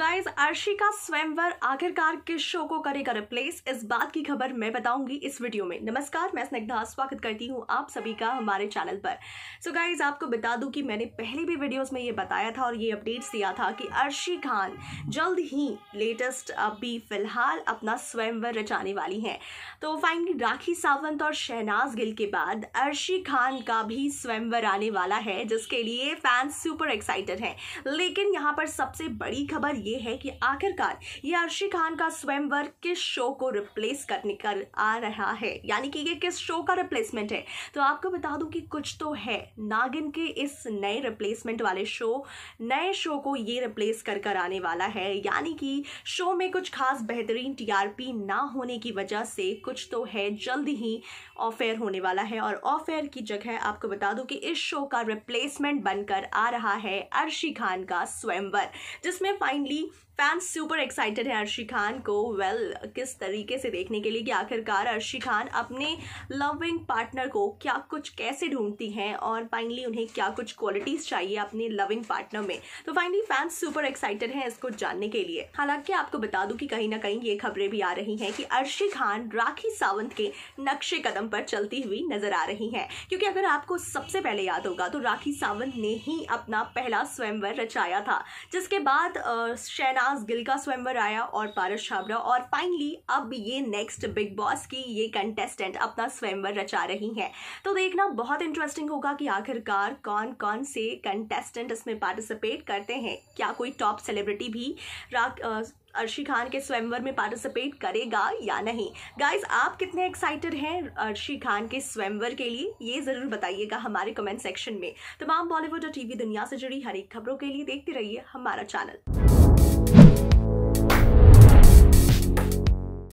guys अर्शिका स्वयंवर आखिरकार किस शो को करेगा रिप्लेस इस बात की खबर मैं बताऊंगी इस वीडियो में नमस्कार मैं स्निग्धा स्वागत करती हूँ आप सभी का हमारे चैनल पर सो so गाइस आपको बता दूं कि मैंने पहले भी वीडियोस में ये बताया था और ये अपडेट्स दिया था कि अर्शी खान जल्द ही लेटेस्ट अभी फिलहाल अपना स्वयंवर रचाने वाली हैं तो फाइनली राखी सावंत और शहनाज गिल के बाद अर्शी खान का भी स्वयंवर आने वाला है जिसके लिए फैंस सुपर एक्साइटेड हैं लेकिन यहाँ पर सबसे बड़ी खबर ये है कि आखिरकार ये अर्शी खान का स्वयंवर किस शो को रिप्लेस करने कर आ रहा है यानी कि ये किस शो का रिप्लेसमेंट है तो आपको बता दूं कि कुछ तो है नागिन के इस नए रिप्लेसमेंट वाले शो नए शो को ये रिप्लेस कर कर आने वाला है यानी कि शो में कुछ खास बेहतरीन टीआरपी ना होने की वजह से कुछ तो है जल्द ही ऑफेयर होने वाला है और ऑफेयर की जगह आपको बता दूं कि इस शो का रिप्लेसमेंट बनकर आ रहा है अर्शी खान का स्वयंवर जिसमें finally already fans super excited हैं अर्शी खान को वेल well, किस तरीके से देखने के लिए कि आखिरकार अर्शी खान अपने लविंग पार्टनर को क्या कुछ कैसे ढूंढती हैं और फाइनली उन्हें क्या कुछ क्वालिटीज़ चाहिए अपने लविंग पार्टनर में तो फाइनली फैंस सुपर एक्साइटेड हैं इसको जानने के लिए हालांकि आपको बता दूं कि कहीं ना कहीं ये खबरें भी आ रही हैं कि अर्शी खान राखी सावंत के नक्शे कदम पर चलती हुई नजर आ रही हैं क्योंकि अगर आपको सबसे पहले याद होगा तो राखी सावंत ने ही अपना पहला स्वयंवर रचाया था जिसके बाद शहनाज पास गिलका का स्वयंवर आया और पारस छाबरा और फाइनली अब ये नेक्स्ट बिग बॉस की ये कंटेस्टेंट अपना स्वयंवर रचा रही हैं तो देखना बहुत इंटरेस्टिंग होगा कि आखिरकार कौन कौन से कंटेस्टेंट इसमें पार्टिसिपेट करते हैं क्या कोई टॉप सेलिब्रिटी भी आ, अर्शी खान के स्वयंवर में पार्टिसिपेट करेगा या नहीं गाइज आप कितने एक्साइटेड हैं अर्शी खान के स्वयंवर के लिए ये ज़रूर बताइएगा हमारे कमेंट सेक्शन में तमाम बॉलीवुड और टीवी दुनिया से जुड़ी हर एक खबरों के लिए देखते रहिए हमारा चैनल